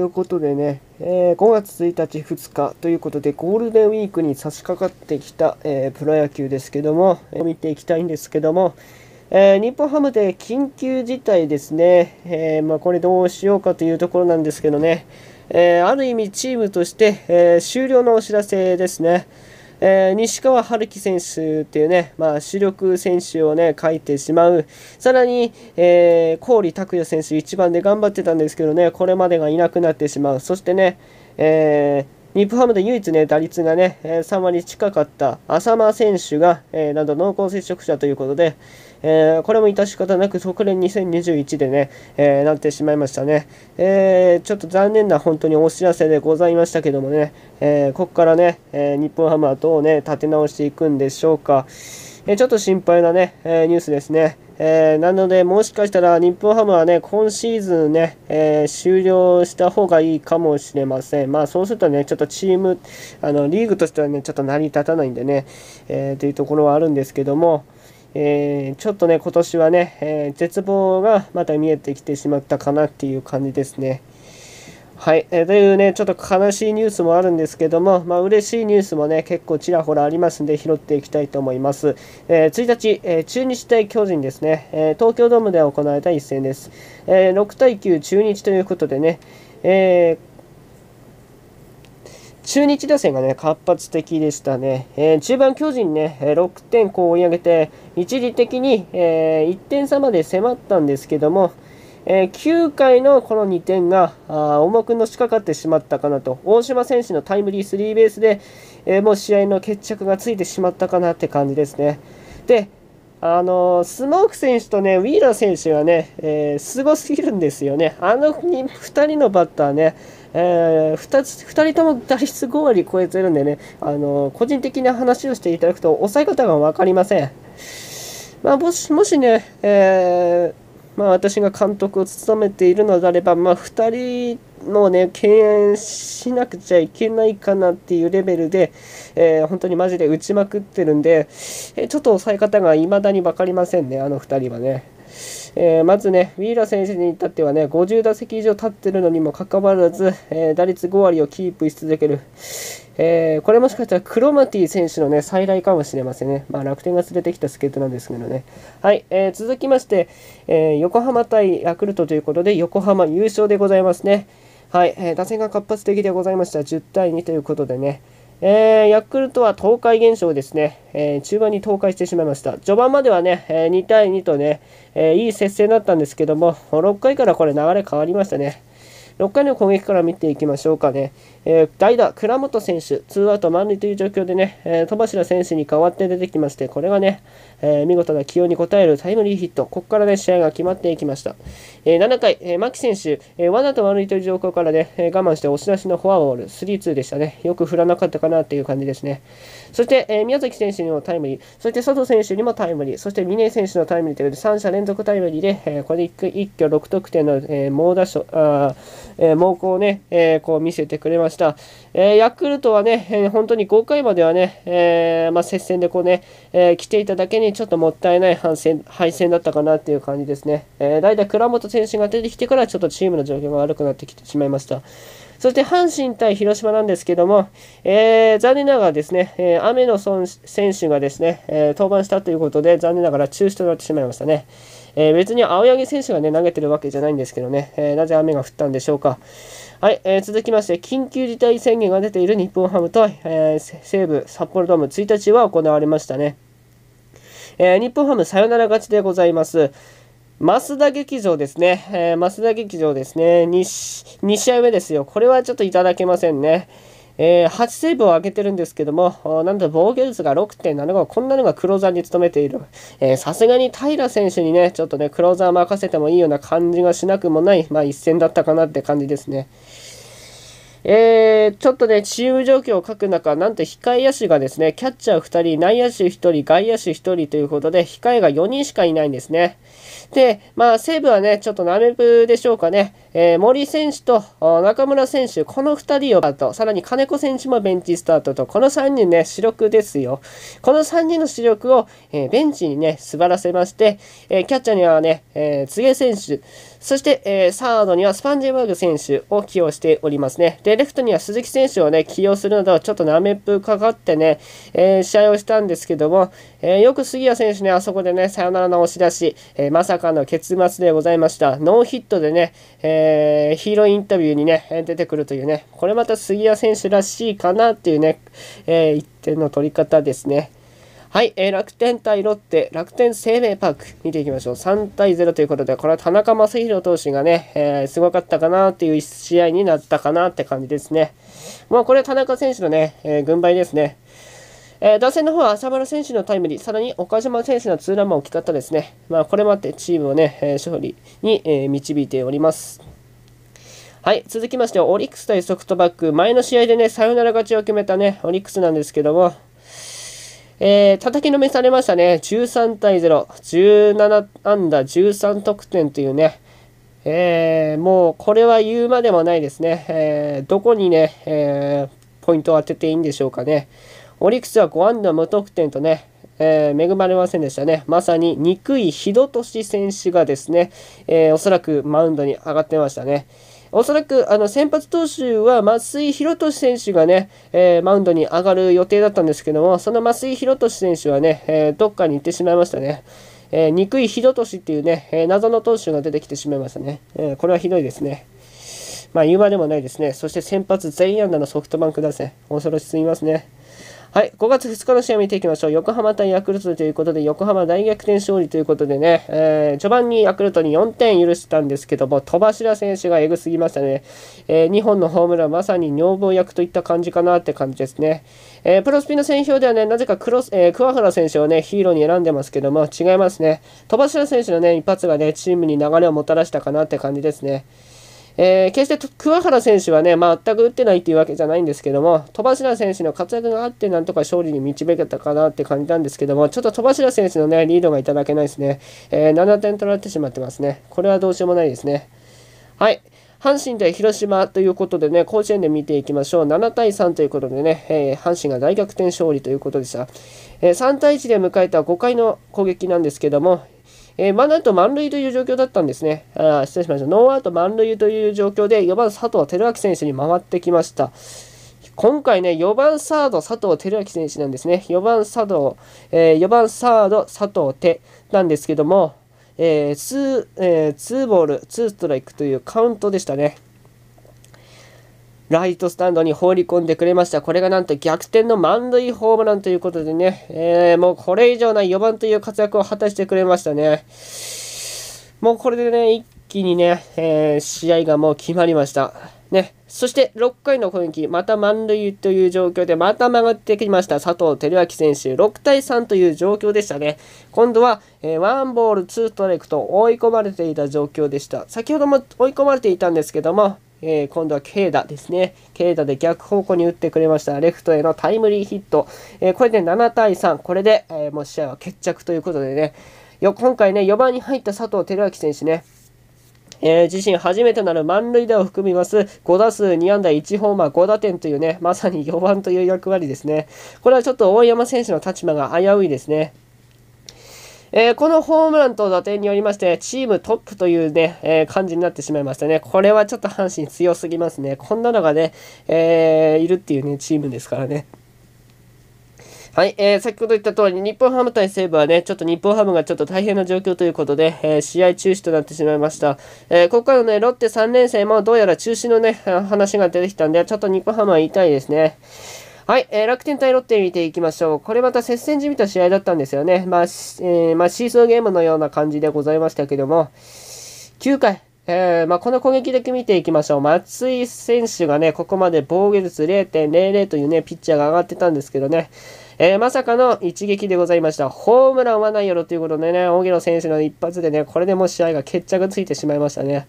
いうことでね、えー、5月1日、2日ということで、ゴールデンウィークに差し掛かってきた、えー、プロ野球ですけども、えー、見ていきたいんですけども、えー、日本ハムで緊急事態ですね、えまあ、これどうしようかというところなんですけどね、えある意味チームとして、え終了のお知らせですね。えー、西川春樹選手っていうね、まあ、主力選手をね、書いてしまう。さらに、えー、郡拓也選手1番で頑張ってたんですけどね、これまでがいなくなってしまう。そしてね、えー日本ハムで唯一ね、打率がね、3割近かった浅間選手が、えー、など濃厚接触者ということで、えー、これも致し方なく即連2021でね、えー、なってしまいましたね、えー、ちょっと残念な本当にお知らせでございましたけどもね、えここからね、え日本ハムはどうね立て直していくんでしょうか、えちょっと心配なね、えニュースですねえー、なので、もしかしたら日本ハムはね、今シーズンね、えー、終了した方がいいかもしれません。まあ、そうするとね、ちょっとチーム、あの、リーグとしてはね、ちょっと成り立たないんでね、えー、というところはあるんですけども、えー、ちょっとね、今年はね、えー、絶望がまた見えてきてしまったかなっていう感じですね。はい、えー、というね、ちょっと悲しいニュースもあるんですけども、まあ嬉しいニュースもね、結構ちらほらありますんで、拾っていきたいと思います。えー、1日、えー、中日対巨人ですね、え東京ドームで行われた一戦です。え6対9中日ということでね、えー中日打線がね、活発的でしたね。えー、中盤巨人ね、6点こう追い上げて、一時的に、えー、1点差まで迫ったんですけども、えー、9回のこの2点が、あ重くのしかかってしまったかなと、大島選手のタイムリースリーベースで、えー、もう試合の決着がついてしまったかなって感じですね。で、あのスモーク選手とねウィーラー選手がね、えー、すごすぎるんですよね、あの2人のバッターね、えー、2, つ2人とも打率5割超えてるんでね、あの個人的な話をしていただくと、抑え方が分かりません。まあ、もしもしね、えーまあ、私が監督を務めているのであれば、まあ、2人もうね、敬遠しなくちゃいけないかなっていうレベルで、えー、本当にマジで打ちまくってるんで、えー、ちょっと抑え方が未だに分かりませんね、あの2人はね。えー、まずね、ウィーラー選手に至ってはね、50打席以上立ってるのにもかかわらず、え打率5割をキープし続ける。えー、これもしかしたらクロマティ選手のね、再来かもしれませんね。まあ、楽天が連れてきた助っ人なんですけどね。はい、えー、続きまして、え横浜対ヤクルトということで、横浜優勝でございますね。はい、えー、打線が活発的でございました。10対2ということでね、えー、ヤクルトは倒壊現象ですね、えー、中盤に倒壊してしまいました。序盤まではね、え2対2とね、えいい接戦だったんですけども、6回からこれ流れ変わりましたね。6回の攻撃から見ていきましょうかね、えー、代打、倉本選手、ツーアウト満塁という状況でね、えー、戸柱選手に代わって出てきまして、これがね、えー、見事な起用に応えるタイムリーヒット、ここからね、試合が決まっていきました。えー、7回、えー、牧選手、えー、ざと満塁という状況からね、え我慢して押し出しのフォアボール、スリーツーでしたね、よく振らなかったかなという感じですね。そして、えー、宮崎選手にもタイムリー、そして佐藤選手にもタイムリー、そして峰選手のタイムリーということで、3者連続タイムリーで、えー、これで一挙6得点の、えー、猛打賞、あえー、猛攻をね、えー、こう見せてくれました。えー、ヤクルトはね、えー、本当に5回まではね、えーまあ、接戦でこうね、えー、来ていただけにちょっともったいない敗戦敗戦だったかなっていう感じですね。えー、代打倉本選手が出てきてからちょっとチームの状況が悪くなってきてしまいました。そして阪神対広島なんですけども、えー、残念ながらですね、えー、雨の選手がですね、えー、登板したということで、残念ながら中止となってしまいましたね。えー、別に青柳選手がね、投げてるわけじゃないんですけどね、えー、なぜ雨が降ったんでしょうか。はい、えー、続きまして、緊急事態宣言が出ている日本ハムと、え西武札幌ドーム1日は行われましたね。え日本ハムサヨナラ勝ちでございます。増田劇場ですね、えー、増田劇場ですね2、2試合目ですよ、これはちょっといただけませんね。えー、8セーブを上げてるんですけども、なんと防御率が6.75、こんなのがクローザーに務めている。さすがに平選手にね、ちょっとね、クローザー任せてもいいような感じがしなくもない、まあ、一戦だったかなって感じですね。えー、ちょっとね、チーム状況を書く中、なんと控え野手がですね、キャッチャー2人、内野手1人、外野手1人ということで、控えが4人しかいないんですね。で、まあ、西武はね、ちょっとナメブでしょうかね、えー、森選手と中村選手、この2人をーと、さらに金子選手もベンチスタートと、この3人ね、主力ですよ。この3人の主力を、えー、ベンチにね、座らせまして、えー、キャッチャーにはね、えー、柘選手、そして、えサードにはスパンジェバーグ選手を起用しておりますね。で、レフトには鈴木選手をね、起用するなど、ちょっとなめっぷかかってね、え試合をしたんですけども、えよく杉谷選手ね、あそこでね、サヨナラの押し出し、えまさかの結末でございました。ノーヒットでね、ええー、ヒーローインタビューにね、出てくるというね、これまた杉谷選手らしいかなっていうね、えー、一点の取り方ですね。はい、えー、楽天対ロッテ、楽天生命パーク、見ていきましょう。3対0ということで、これは田中将大投手がね、えー、すごかったかなっていう試合になったかなって感じですね。まあ、これは田中選手のね、えー、軍配ですね。えー、打線の方は浅村選手のタイムリー、さらに岡島選手のツーランも大きかったですね。まあ、これもあってチームをね、えー、勝利に、えー、導いております。はい、続きまして、オリックス対ソフトバンク、前の試合でね、サヨナラ勝ちを決めたね、オリックスなんですけども、えー、叩きのめされましたね、13対0、17安打13得点というね、えー、もうこれは言うまでもないですね、えー、どこにね、えー、ポイントを当てていいんでしょうかね。オリックスは5安打無得点とね、えー、恵まれませんでしたね。まさに憎い秀俊選手がですね、えー、おそらくマウンドに上がってましたね。おそらくあの先発投手は増井宏斗選手がね、えー、マウンドに上がる予定だったんですけども、その増井宏斗選手はね、えー、どっかに行ってしまいましたね。えー、憎い秀俊っていうね、え謎の投手が出てきてしまいましたね。えこれはひどいですね。まあ言うまでもないですね。そして先発全員安打のソフトバンク打線、恐ろしすぎますね。はい、5月2日の試合見ていきましょう。横浜対ヤクルトということで、横浜大逆転勝利ということでね、えー、序盤にヤクルトに4点許したんですけども、戸柱選手がえぐすぎましたね。えー、2本のホームラン、まさに女房役といった感じかなって感じですね。えー、プロスピの選手ではね、なぜかクロス、えー、桑原選手をね、ヒーローに選んでますけども、違いますね。戸柱選手のね、一発がね、チームに流れをもたらしたかなって感じですね。えー、決して桑原選手はね、全く打ってないっていうわけじゃないんですけども、戸柱選手の活躍があって、なんとか勝利に導けたかなって感じなんですけども、ちょっと戸柱選手のね、リードがいただけないですね。えー、7点取られてしまってますね。これはどうしようもないですね。はい。阪神対広島ということでね、甲子園で見ていきましょう。7対3ということでね、えー、阪神が大逆転勝利ということでした。えー、3対1で迎えた5回の攻撃なんですけども、えー、ワンアウト満塁という状況だったんですね。あ失礼しました。ノーアウト満塁という状況で、4番佐藤輝明選手に回ってきました。今回ね、4番サード佐藤輝明選手なんですね。4番サード、えー、4番サード佐藤手なんですけども、えー、ツー、えー、ツーボール、ツーストライクというカウントでしたね。ライトスタンドに放り込んでくれました。これがなんと逆転の満塁ホームランということでね、えー、もうこれ以上ない4番という活躍を果たしてくれましたね。もうこれでね、一気にね、えー、試合がもう決まりました。ね、そして6回の攻撃、また満塁という状況で、また曲がってきました佐藤輝明選手、6対3という状況でしたね。今度は、えー、ワンボール、ツーストライクと追い込まれていた状況でした。先ほども追い込まれていたんですけども、えー、今度は軽打ですね。軽打で逆方向に打ってくれました。レフトへのタイムリーヒット。えー、これで7対3。これで、えー、もう試合は決着ということでね。よ、今回ね、4番に入った佐藤輝明選手ね。えー、自身初めてなる満塁打を含みます5打数2安打1ホーマー5打点というね、まさに4番という役割ですね。これはちょっと大山選手の立場が危ういですね。えー、このホームランと打点によりまして、チームトップというね、えー、感じになってしまいましたね。これはちょっと阪神強すぎますね。こんなのがね、えー、いるっていうね、チームですからね。はい、えー、先ほど言った通り、日本ハム対西武はね、ちょっと日本ハムがちょっと大変な状況ということで、えー、試合中止となってしまいました。えー、ここからのね、ロッテ3連戦もどうやら中止のね、話が出てきたんで、ちょっと日本ハムは痛いですね。はい、えー、楽天対ロッテ見ていきましょう。これまた接戦じみた試合だったんですよね。まあ、えー、まあ、シーソーゲームのような感じでございましたけども、9回、えー、まあ、この攻撃だけ見ていきましょう。松井選手がね、ここまで防御率0.00というね、ピッチャーが上がってたんですけどね、えー、まさかの一撃でございました。ホームランはないやろということでね、大野選手の一発でね、これでもう試合が決着ついてしまいましたね。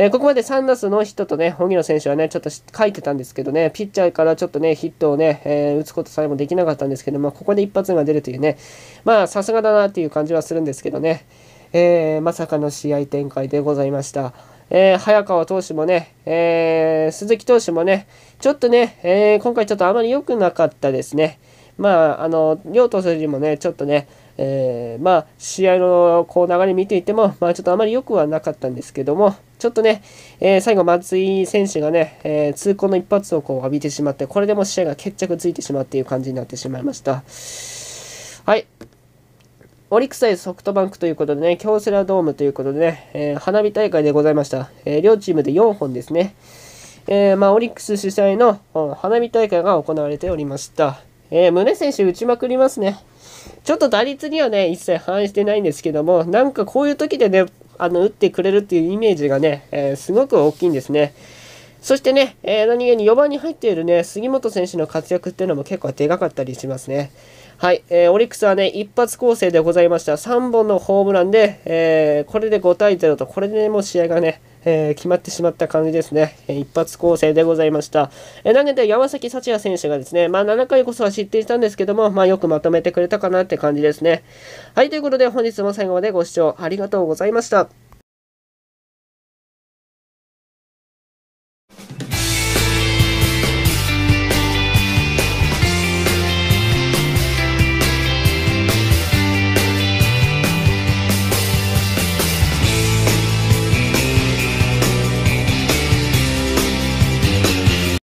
えー、ここまで3打数ノーヒットとね、荻野選手はね、ちょっと書いてたんですけどね、ピッチャーからちょっとね、ヒットをね、えー、打つことさえもできなかったんですけど、まあ、ここで一発が出るというね、まあ、さすがだなっていう感じはするんですけどね、えー、まさかの試合展開でございました。えー、早川投手もね、えー、鈴木投手もね、ちょっとね、えー、今回ちょっとあまり良くなかったですね。まあ、あの、両投手よりもね、ちょっとね、えー、まあ、試合のこう流れ見ていても、まあ、ちょっとあまり良くはなかったんですけども、ちょっとね、えー、最後、松井選手がね、えー、痛の一発をこう浴びてしまって、これでも試合が決着ついてしまうっていう感じになってしまいました。はい。オリックス対ソフトバンクということでね、京セラドームということでね、えー、花火大会でございました。えー、両チームで4本ですね。えー、まあ、オリックス主催の花火大会が行われておりました。え宗選手打ちまくりますね。ちょっと打率にはね、一切反映してないんですけども、なんかこういう時でね、あの、打ってくれるっていうイメージがね、えー、すごく大きいんですね。そしてね、えー、何気に4番に入っているね、杉本選手の活躍っていうのも結構でかかったりしますね。はい、えー、オリックスはね、一発構成でございました。3本のホームランで、えー、これで5対0と、これで、もう試合がね、えー、決まってしまった感じですね。えー、一発構成でございました。えー、投げて山崎幸也選手がですね、まあ、7回こそは知っていたんですけども、まあ、よくまとめてくれたかなって感じですね。はい、ということで本日も最後までご視聴ありがとうございました。